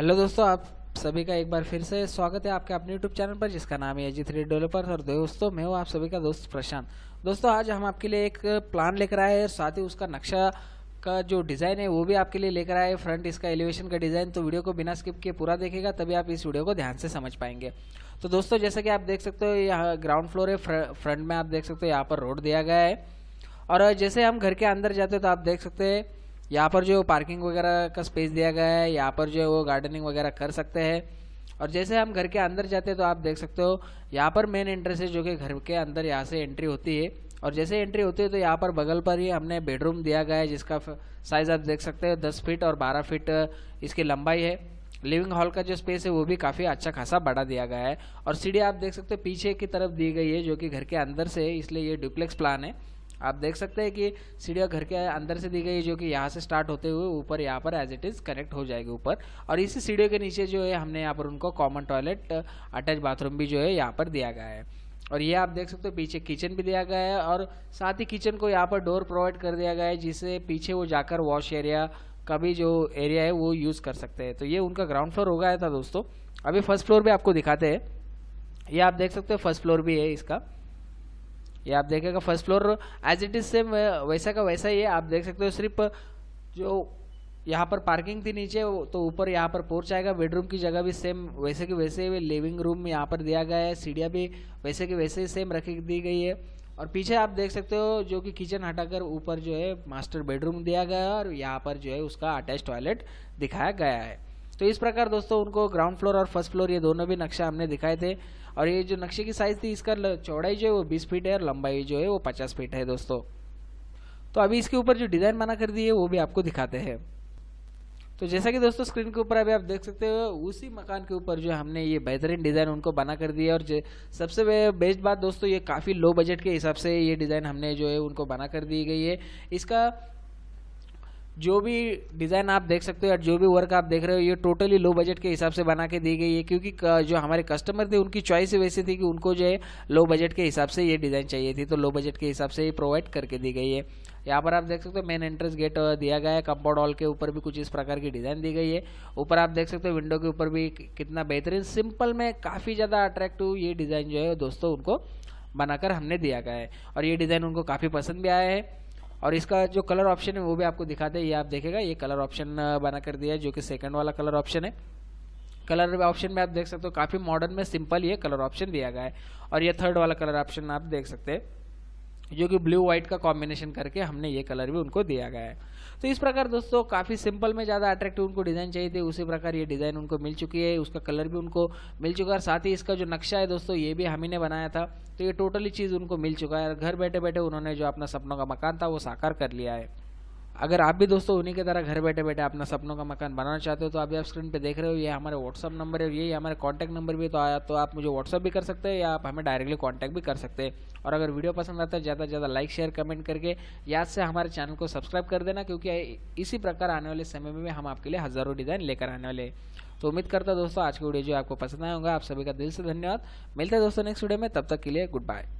hello दोस्तों आप सभी का एक बार फिर से स्वागत है आपके अपने यूट्यूब चैनल पर जिसका नाम है जी थ्री डेवलपर और दोस्तों मैं हूँ आप सभी का दोस्त प्रशांत दोस्तों आज हम आपके लिए एक प्लान लेकर आए हैं और साथ ही उसका नक्शा का जो डिज़ाइन है वो भी आपके लिए लेकर आए फ्रंट इसका एलिवेशन का डिज़ाइन तो वीडियो को बिना स्किप किए पूरा देखेगा तभी आप इस वीडियो को ध्यान से समझ पाएंगे तो दोस्तों जैसा कि आप देख सकते हो यहाँ ग्राउंड फ्लोर है फ्रंट में आप देख सकते हो यहाँ पर रोड दिया गया है और जैसे हम घर के अंदर जाते हो तो आप देख सकते हैं यहाँ पर जो पार्किंग वगैरह का स्पेस दिया गया है यहाँ पर जो है वो गार्डनिंग वगैरह कर सकते हैं और जैसे हम घर के अंदर जाते हैं तो आप देख सकते हो यहाँ पर मेन एंट्रेंस है जो कि घर के अंदर यहाँ से एंट्री होती है और जैसे एंट्री होती है तो यहाँ पर बगल पर ही हमने बेडरूम दिया गया है जिसका साइज़ आप देख सकते हो दस फीट और बारह फीट इसकी लंबाई है लिविंग हॉल का जो स्पेस है वो भी काफ़ी अच्छा खासा बड़ा दिया गया है और सीढ़ी आप देख सकते हो पीछे की तरफ दी गई है जो कि घर के अंदर से इसलिए ये डुप्लेक्स प्लान है आप देख सकते हैं कि सीढ़ियाँ घर के अंदर से दी गई जो कि यहाँ से स्टार्ट होते हुए ऊपर यहाँ पर एज इट इज़ कनेक्ट हो जाएगी ऊपर और इसी सीढ़ियों के नीचे जो है हमने यहाँ पर उनको कॉमन टॉयलेट अटैच बाथरूम भी जो है यहाँ पर दिया गया है और ये आप देख सकते हो पीछे किचन भी दिया गया है और साथ ही किचन को यहाँ पर डोर प्रोवाइड कर दिया गया है जिससे पीछे वो जाकर वॉश एरिया का भी जो एरिया है वो यूज़ कर सकते हैं तो ये उनका ग्राउंड फ्लोर हो गया था दोस्तों अभी फर्स्ट फ्लोर भी आपको दिखाते हैं ये आप देख सकते हो फर्स्ट फ्लोर भी है इसका ये आप देखेगा first floor as it is same वैसा का वैसा ही है आप देख सकते हो सिर्फ जो यहाँ पर पार्किंग थी नीचे तो ऊपर यहाँ पर पोर्च आएगा बेडरूम की जगह भी सेम वैसे कि वैसे लिविंग रूम यहाँ पर दिया गया है सीढ़ियाँ भी वैसे कि वैसे ही सेम रखी दी गई है और पीछे आप देख सकते हो जो कि किचन हटाकर ऊपर जो है मास्टर बेडरूम दिया गया है और यहाँ पर जो है उसका अटैच टॉयलेट दिखाया गया है तो इस प्रकार दोस्तों उनको ग्राउंड फ्लोर और फर्स्ट फ्लोर ये दोनों भी नक्शा हमने दिखाए थे और ये जो नक्शे की साइज़ थी इसका चौड़ाई जो है वो बीस फीट है और लंबाई जो है वो पचास फीट है दोस्तों तो अभी इसके ऊपर जो डिज़ाइन बना कर दी है वो भी आपको दिखाते हैं तो जैसा कि दोस्तों स्क्रीन के ऊपर अभी आप देख सकते हो उसी मकान के ऊपर जो हमने ये बेहतरीन डिज़ाइन उनको बना कर दिया और सबसे बेस्ट बात दोस्तों ये काफ़ी लो बजट के हिसाब से ये डिज़ाइन हमने जो है उनको बना कर दी गई है इसका जो भी डिज़ाइन आप देख सकते हो या जो भी वर्क आप देख रहे हो ये टोटली लो बजट के हिसाब से बना के दी गई है क्योंकि जो हमारे कस्टमर थे उनकी चॉइस वैसी थी कि उनको जो है लो बजट के हिसाब से ये डिज़ाइन चाहिए थी तो लो बजट के हिसाब से ये प्रोवाइड करके दी गई है यहाँ पर आप देख सकते हो मेन एंट्रेंस गेट दिया गया है कंपाउंड हॉल के ऊपर भी कुछ इस प्रकार की डिज़ाइन दी गई है ऊपर आप देख सकते हो विंडो के ऊपर भी कितना बेहतरीन सिंपल में काफ़ी ज़्यादा अट्रैक्टिव ये डिज़ाइन जो है दोस्तों उनको बनाकर हमने दिया गया है और ये डिज़ाइन उनको काफ़ी पसंद भी आया है और इसका जो कलर ऑप्शन है वो भी आपको दिखा दे ये आप देखेगा ये कलर ऑप्शन बना कर दिया है जो कि सेकंड वाला कलर ऑप्शन है कलर ऑप्शन में आप देख सकते हो काफ़ी मॉडर्न में सिंपल ये कलर ऑप्शन दिया गया है और ये थर्ड वाला कलर ऑप्शन आप देख सकते हैं जो कि ब्लू व्हाइट का कॉम्बिनेशन करके हमने ये कलर भी उनको दिया गया है तो इस प्रकार दोस्तों काफ़ी सिंपल में ज़्यादा अट्रैक्टिव उनको डिज़ाइन चाहिए थे उसी प्रकार ये डिज़ाइन उनको मिल चुकी है उसका कलर भी उनको मिल चुका है और साथ ही इसका जो नक्शा है दोस्तों ये भी हम ही ने बनाया था तो ये टोटली चीज़ उनको मिल चुका है और घर बैठे बैठे उन्होंने जो अपना सपनों का मकान था वो साकार कर लिया है अगर आप भी दोस्तों उन्हीं की तरह घर बैठे बैठे अपना सपनों का मकान बनाना चाहते हो तो अभी आप स्क्रीन पे देख रहे हो ये हमारे व्हाट्सअप नंबर है ये हमारे कॉन्टैक्ट नंबर भी तो आया तो आप मुझे व्हाट्सअप भी कर सकते हैं या आप हमें डायरेक्टली कॉन्टैक्ट भी कर सकते हैं और अगर वीडियो पसंद आता है ज़्यादा से ज़्यादा लाइक शेयर कमेंट करके याद से हमारे चैनल को सब्सक्राइब कर देना क्योंकि इसी प्रकार आने वाले समय में हम आपके लिए हज़ारों डिज़ाइन लेकर आने वाले हैं तो उम्मीद करता हूँ दोस्तों आज की वीडियो जो आपको पसंद आया आप सभी का दिल से धन्यवाद मिलते हैं दोस्तों नेक्स्ट वीडियो में तब तक के लिए गुड बाय